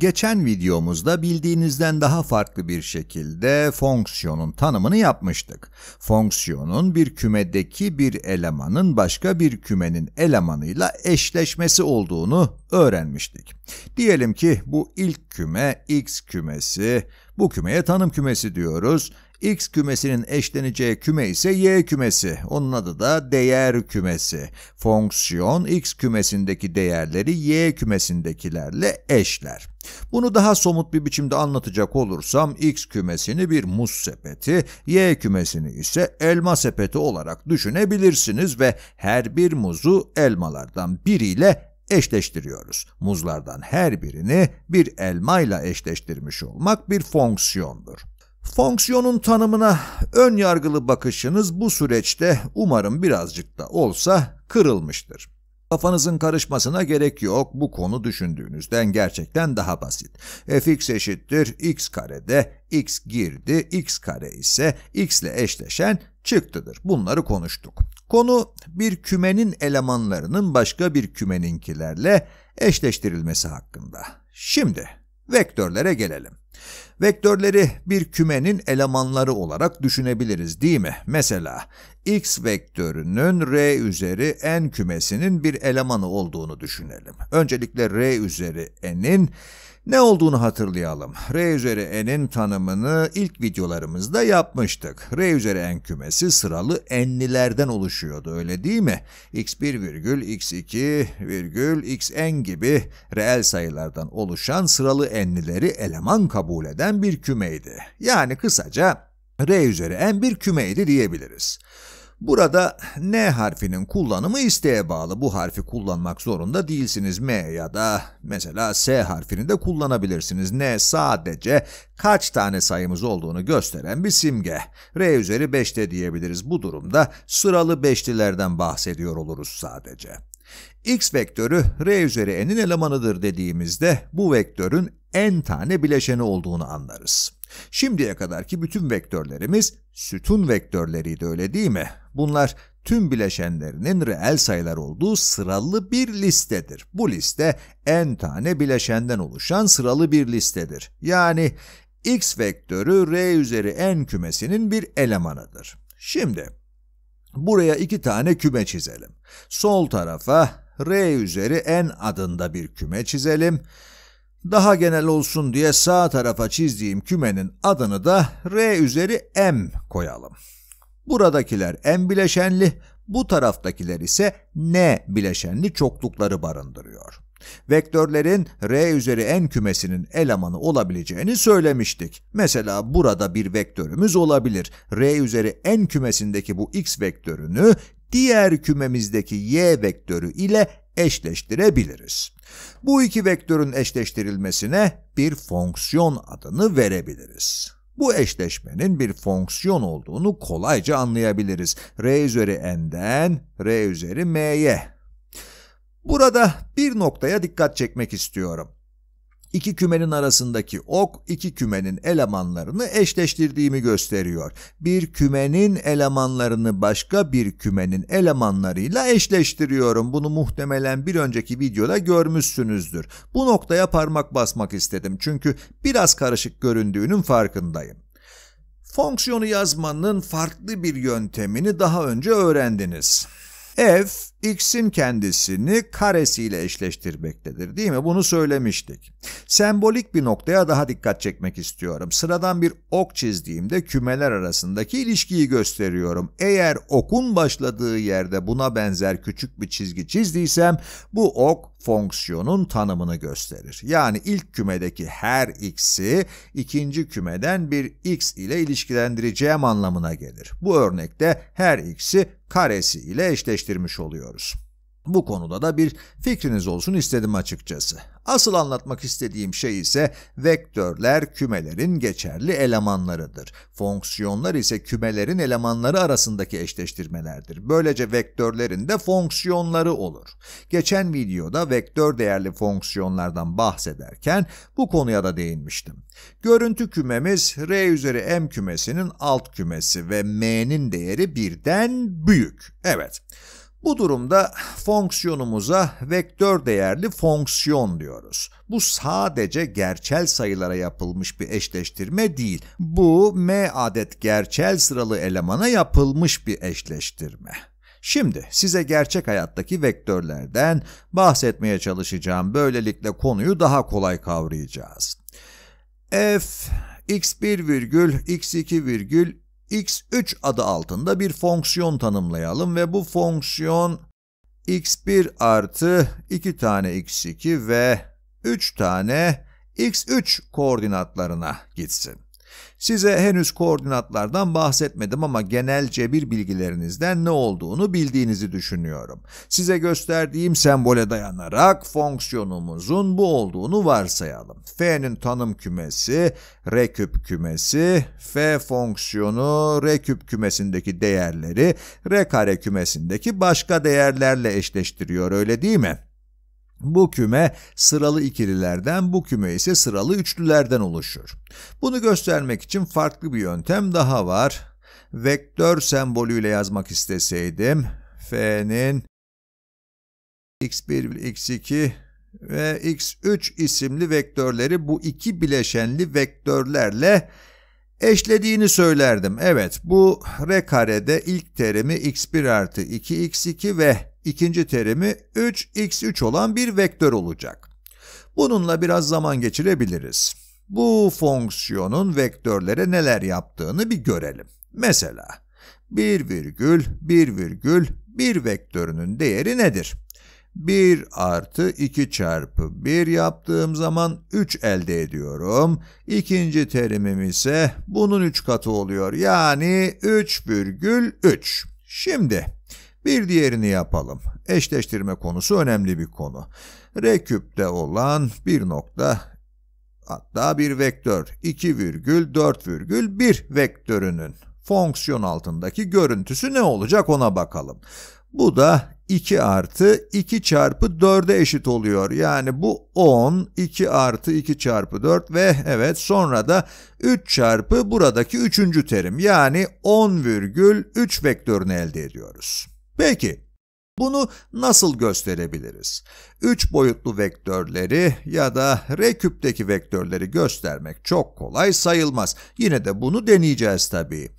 Geçen videomuzda bildiğinizden daha farklı bir şekilde fonksiyonun tanımını yapmıştık. Fonksiyonun bir kümedeki bir elemanın başka bir kümenin elemanıyla eşleşmesi olduğunu öğrenmiştik. Diyelim ki bu ilk küme x kümesi, bu kümeye tanım kümesi diyoruz. X kümesinin eşleneceği küme ise Y kümesi. Onun adı da değer kümesi. Fonksiyon X kümesindeki değerleri Y kümesindekilerle eşler. Bunu daha somut bir biçimde anlatacak olursam X kümesini bir muz sepeti, Y kümesini ise elma sepeti olarak düşünebilirsiniz ve her bir muzu elmalardan biriyle eşleştiriyoruz. Muzlardan her birini bir elmayla eşleştirmiş olmak bir fonksiyondur. Fonksiyonun tanımına ön yargılı bakışınız bu süreçte umarım birazcık da olsa kırılmıştır. Kafanızın karışmasına gerek yok. Bu konu düşündüğünüzden gerçekten daha basit. E, fx eşittir x karede x girdi, x kare ise x ile eşleşen çıktıdır. Bunları konuştuk. Konu bir kümenin elemanlarının başka bir kümeninkilerle eşleştirilmesi hakkında. Şimdi vektörlere gelelim. Vektörleri bir kümenin elemanları olarak düşünebiliriz değil mi? Mesela x vektörünün r üzeri n kümesinin bir elemanı olduğunu düşünelim. Öncelikle r üzeri n'in ne olduğunu hatırlayalım. R üzeri n'in tanımını ilk videolarımızda yapmıştık. R üzeri n kümesi sıralı n'lilerden oluşuyordu öyle değil mi? x1 virgül x2 virgül xn gibi reel sayılardan oluşan sıralı n'lileri eleman kabul eden bir kümeydi. Yani kısaca R üzeri n bir kümeydi diyebiliriz. Burada N harfinin kullanımı isteğe bağlı. Bu harfi kullanmak zorunda değilsiniz. M ya da mesela S harfini de kullanabilirsiniz. N sadece kaç tane sayımız olduğunu gösteren bir simge. R üzeri 5'te diyebiliriz. Bu durumda sıralı beşlilerden bahsediyor oluruz sadece. X vektörü R üzeri n'in elemanıdır dediğimizde bu vektörün n tane bileşeni olduğunu anlarız. Şimdiye kadarki bütün vektörlerimiz sütun vektörleriydi öyle değil mi? Bunlar tüm bileşenlerinin reel sayılar olduğu sıralı bir listedir. Bu liste n tane bileşenden oluşan sıralı bir listedir. Yani x vektörü r üzeri n kümesinin bir elemanıdır. Şimdi buraya iki tane küme çizelim. Sol tarafa r üzeri n adında bir küme çizelim. Daha genel olsun diye sağ tarafa çizdiğim kümenin adını da r üzeri m koyalım. Buradakiler en bileşenli, bu taraftakiler ise N bileşenli çoklukları barındırıyor. Vektörlerin R üzeri n kümesinin elemanı olabileceğini söylemiştik. Mesela burada bir vektörümüz olabilir. R üzeri n kümesindeki bu x vektörünü diğer kümemizdeki y vektörü ile eşleştirebiliriz. Bu iki vektörün eşleştirilmesine bir fonksiyon adını verebiliriz. Bu eşleşmenin bir fonksiyon olduğunu kolayca anlayabiliriz. R üzeri n'den R üzeri m'ye. Burada bir noktaya dikkat çekmek istiyorum. İki kümenin arasındaki ok iki kümenin elemanlarını eşleştirdiğimi gösteriyor. Bir kümenin elemanlarını başka bir kümenin elemanlarıyla eşleştiriyorum. Bunu muhtemelen bir önceki videoda görmüşsünüzdür. Bu noktaya parmak basmak istedim çünkü biraz karışık göründüğünün farkındayım. Fonksiyonu yazmanın farklı bir yöntemini daha önce öğrendiniz f x'in kendisini karesiyle eşleştirmektedir değil mi? Bunu söylemiştik. Sembolik bir noktaya daha dikkat çekmek istiyorum. Sıradan bir ok çizdiğimde kümeler arasındaki ilişkiyi gösteriyorum. Eğer okun başladığı yerde buna benzer küçük bir çizgi çizdiysem bu ok fonksiyonun tanımını gösterir. Yani ilk kümedeki her x'i ikinci kümeden bir x ile ilişkilendireceğim anlamına gelir. Bu örnekte her x'i karesi ile eşleştirmiş oluyoruz. Bu konuda da bir fikriniz olsun istedim açıkçası. Asıl anlatmak istediğim şey ise vektörler kümelerin geçerli elemanlarıdır. Fonksiyonlar ise kümelerin elemanları arasındaki eşleştirmelerdir. Böylece vektörlerin de fonksiyonları olur. Geçen videoda vektör değerli fonksiyonlardan bahsederken bu konuya da değinmiştim. Görüntü kümemiz R üzeri M kümesinin alt kümesi ve M'nin değeri birden büyük. Evet. Evet. Bu durumda fonksiyonumuza vektör değerli fonksiyon diyoruz. Bu sadece gerçel sayılara yapılmış bir eşleştirme değil. Bu m adet gerçel sıralı elemana yapılmış bir eşleştirme. Şimdi size gerçek hayattaki vektörlerden bahsetmeye çalışacağım. Böylelikle konuyu daha kolay kavrayacağız. f x1 virgül x2 virgül x3 adı altında bir fonksiyon tanımlayalım ve bu fonksiyon x1 artı 2 tane x2 ve 3 tane x3 koordinatlarına gitsin. Size henüz koordinatlardan bahsetmedim ama genel cebir bilgilerinizden ne olduğunu bildiğinizi düşünüyorum. Size gösterdiğim sembole dayanarak fonksiyonumuzun bu olduğunu varsayalım. F'nin tanım kümesi, R küp kümesi, F fonksiyonu R küp kümesindeki değerleri R kare kümesindeki başka değerlerle eşleştiriyor öyle değil mi? Bu küme sıralı ikililerden, bu küme ise sıralı üçlülerden oluşur. Bunu göstermek için farklı bir yöntem daha var. Vektör sembolüyle yazmak isteseydim, f'nin x1, x2 ve x3 isimli vektörleri bu iki bileşenli vektörlerle eşlediğini söylerdim. Evet, bu r karede ilk terimi x1 artı 2x2 ve ikinci terimi 3x3 olan bir vektör olacak. Bununla biraz zaman geçirebiliriz. Bu fonksiyonun vektörlere neler yaptığını bir görelim. Mesela 1 virgül 1 virgül 1 vektörünün değeri nedir? 1 artı 2 çarpı 1 yaptığım zaman 3 elde ediyorum. İkinci terimim ise bunun 3 katı oluyor. Yani 3, 3. Şimdi bir diğerini yapalım. Eşleştirme konusu önemli bir konu. Reküpte olan bir nokta hatta bir vektör 2,4,1 vektörünün fonksiyon altındaki görüntüsü ne olacak ona bakalım. Bu da 2 artı 2 çarpı 4'e eşit oluyor. Yani bu 10, 2 artı 2 çarpı 4 ve evet sonra da 3 çarpı buradaki üçüncü terim yani 10,3 vektörünü elde ediyoruz. Peki, bunu nasıl gösterebiliriz? Üç boyutlu vektörleri ya da R küpteki vektörleri göstermek çok kolay sayılmaz. Yine de bunu deneyeceğiz tabii.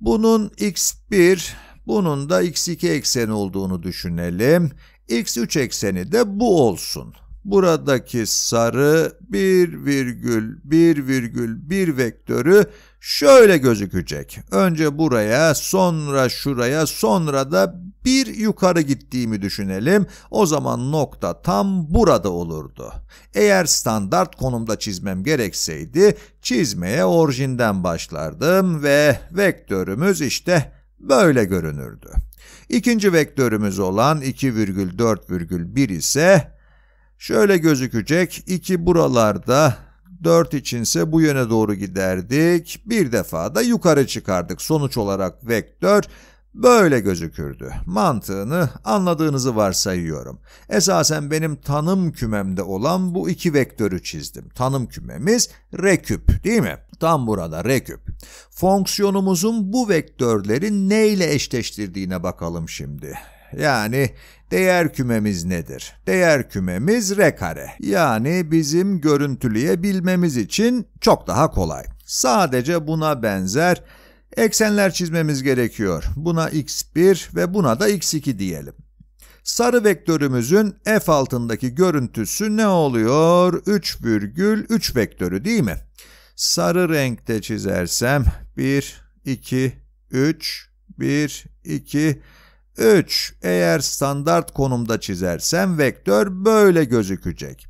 Bunun x1, bunun da x2 ekseni olduğunu düşünelim. x3 ekseni de bu olsun buradaki sarı 1,1,1 vektörü şöyle gözükecek. Önce buraya, sonra şuraya, sonra da bir yukarı gittiğimi düşünelim. O zaman nokta tam burada olurdu. Eğer standart konumda çizmem gerekseydi, çizmeye orijinden başlardım ve vektörümüz işte böyle görünürdü. İkinci vektörümüz olan 2,4,1 ise Şöyle gözükecek 2 buralarda 4 içinse bu yöne doğru giderdik. Bir defa da yukarı çıkardık. Sonuç olarak vektör böyle gözükürdü. Mantığını anladığınızı varsayıyorum. Esasen benim tanım kümemde olan bu iki vektörü çizdim. Tanım kümemiz reküp değil mi? Tam burada reküp. Fonksiyonumuzun bu vektörleri neyle eşleştirdiğine bakalım şimdi. Yani değer kümemiz nedir? Değer kümemiz R kare. Yani bizim görüntüleyebilmemiz için çok daha kolay. Sadece buna benzer eksenler çizmemiz gerekiyor. Buna x1 ve buna da x2 diyelim. Sarı vektörümüzün f altındaki görüntüsü ne oluyor? 3,3 vektörü değil mi? Sarı renkte çizersem 1, 2, 3, 1, 2, 3. Eğer standart konumda çizersem vektör böyle gözükecek.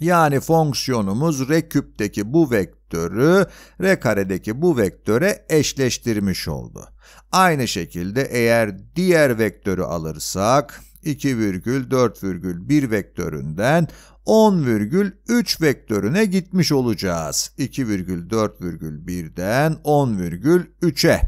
Yani fonksiyonumuz r küpteki bu vektörü r karedeki bu vektöre eşleştirmiş oldu. Aynı şekilde eğer diğer vektörü alırsak 2,4,1 vektöründen 10,3 vektörüne gitmiş olacağız. 2,4,1'den 10,3'e.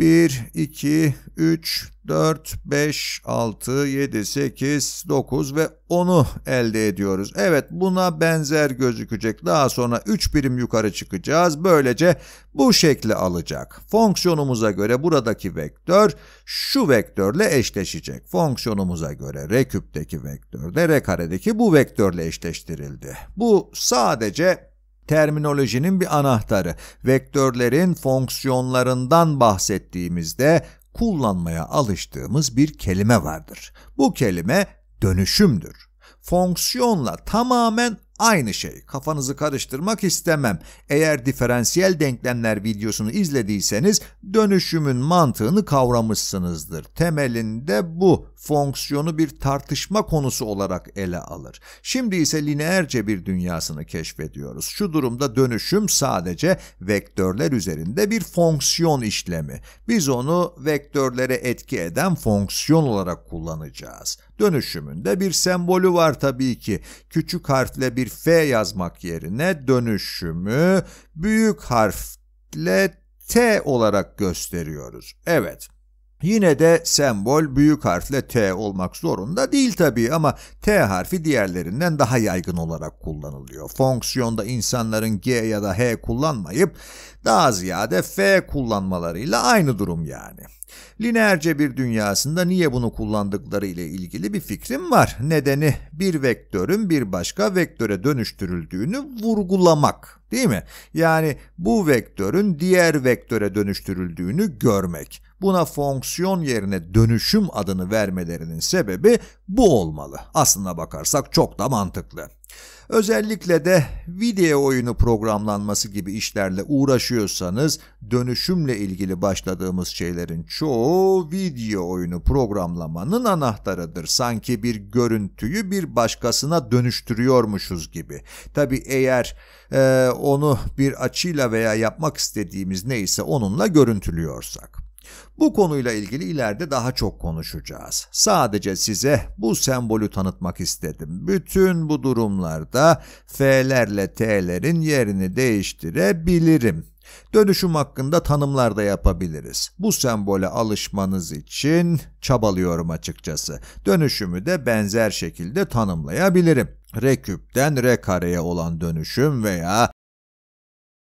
1, 2, 3, 4, 5, 6, 7, 8, 9 ve 10'u elde ediyoruz. Evet buna benzer gözükecek. Daha sonra 3 birim yukarı çıkacağız. Böylece bu şekli alacak. Fonksiyonumuza göre buradaki vektör şu vektörle eşleşecek. Fonksiyonumuza göre R küpteki vektör de R karedeki bu vektörle eşleştirildi. Bu sadece terminolojinin bir anahtarı. Vektörlerin fonksiyonlarından bahsettiğimizde kullanmaya alıştığımız bir kelime vardır. Bu kelime dönüşümdür. Fonksiyonla tamamen Aynı şey. Kafanızı karıştırmak istemem. Eğer diferansiyel denklemler videosunu izlediyseniz dönüşümün mantığını kavramışsınızdır. Temelinde bu fonksiyonu bir tartışma konusu olarak ele alır. Şimdi ise lineerce bir dünyasını keşfediyoruz. Şu durumda dönüşüm sadece vektörler üzerinde bir fonksiyon işlemi. Biz onu vektörlere etki eden fonksiyon olarak kullanacağız. Dönüşümünde bir sembolü var tabii ki. Küçük harfle bir F yazmak yerine dönüşümü büyük harfle T olarak gösteriyoruz. Evet. Yine de sembol büyük harfle T olmak zorunda değil tabii ama T harfi diğerlerinden daha yaygın olarak kullanılıyor. Fonksiyonda insanların G ya da H kullanmayıp daha ziyade F kullanmalarıyla aynı durum yani. Lineerce bir dünyasında niye bunu kullandıkları ile ilgili bir fikrim var. Nedeni bir vektörün bir başka vektöre dönüştürüldüğünü vurgulamak değil mi? Yani bu vektörün diğer vektöre dönüştürüldüğünü görmek. Buna fonksiyon yerine dönüşüm adını vermelerinin sebebi bu olmalı. Aslına bakarsak çok da mantıklı. Özellikle de video oyunu programlanması gibi işlerle uğraşıyorsanız dönüşümle ilgili başladığımız şeylerin çoğu video oyunu programlamanın anahtarıdır. Sanki bir görüntüyü bir başkasına dönüştürüyormuşuz gibi. Tabi eğer e, onu bir açıyla veya yapmak istediğimiz neyse onunla görüntülüyorsak. Bu konuyla ilgili ileride daha çok konuşacağız. Sadece size bu sembolü tanıtmak istedim. Bütün bu durumlarda F'lerle T'lerin yerini değiştirebilirim. Dönüşüm hakkında tanımlar da yapabiliriz. Bu sembole alışmanız için çabalıyorum açıkçası. Dönüşümü de benzer şekilde tanımlayabilirim. R küpten R kareye olan dönüşüm veya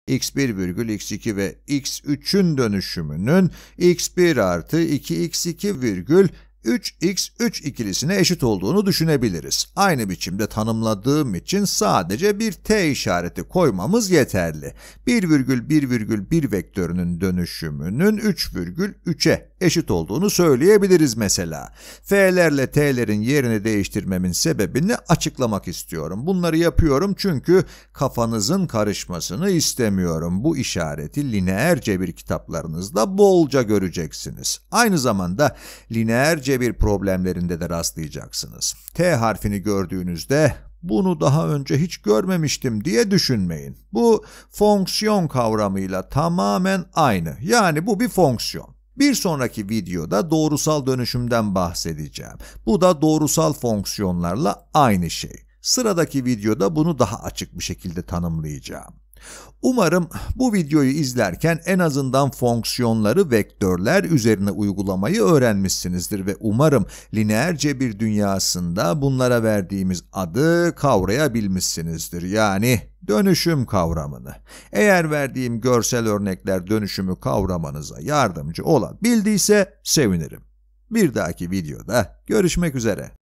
x1 virgül x2 ve x3'ün dönüşümünün x1 artı 2x2 virgül 3x3 ikilisine eşit olduğunu düşünebiliriz. Aynı biçimde tanımladığım için sadece bir t işareti koymamız yeterli. 1,1,1 vektörünün dönüşümünün 3,3'e eşit olduğunu söyleyebiliriz mesela. F'lerle T'lerin yerini değiştirmemin sebebini açıklamak istiyorum. Bunları yapıyorum çünkü kafanızın karışmasını istemiyorum. Bu işareti lineer cebir kitaplarınızda bolca göreceksiniz. Aynı zamanda lineer cebir problemlerinde de rastlayacaksınız. T harfini gördüğünüzde bunu daha önce hiç görmemiştim diye düşünmeyin. Bu fonksiyon kavramıyla tamamen aynı. Yani bu bir fonksiyon. Bir sonraki videoda doğrusal dönüşümden bahsedeceğim. Bu da doğrusal fonksiyonlarla aynı şey. Sıradaki videoda bunu daha açık bir şekilde tanımlayacağım. Umarım bu videoyu izlerken en azından fonksiyonları vektörler üzerine uygulamayı öğrenmişsinizdir ve umarım lineer cebir dünyasında bunlara verdiğimiz adı kavrayabilmişsinizdir. Yani dönüşüm kavramını. Eğer verdiğim görsel örnekler dönüşümü kavramanıza yardımcı olabildiyse sevinirim. Bir dahaki videoda görüşmek üzere.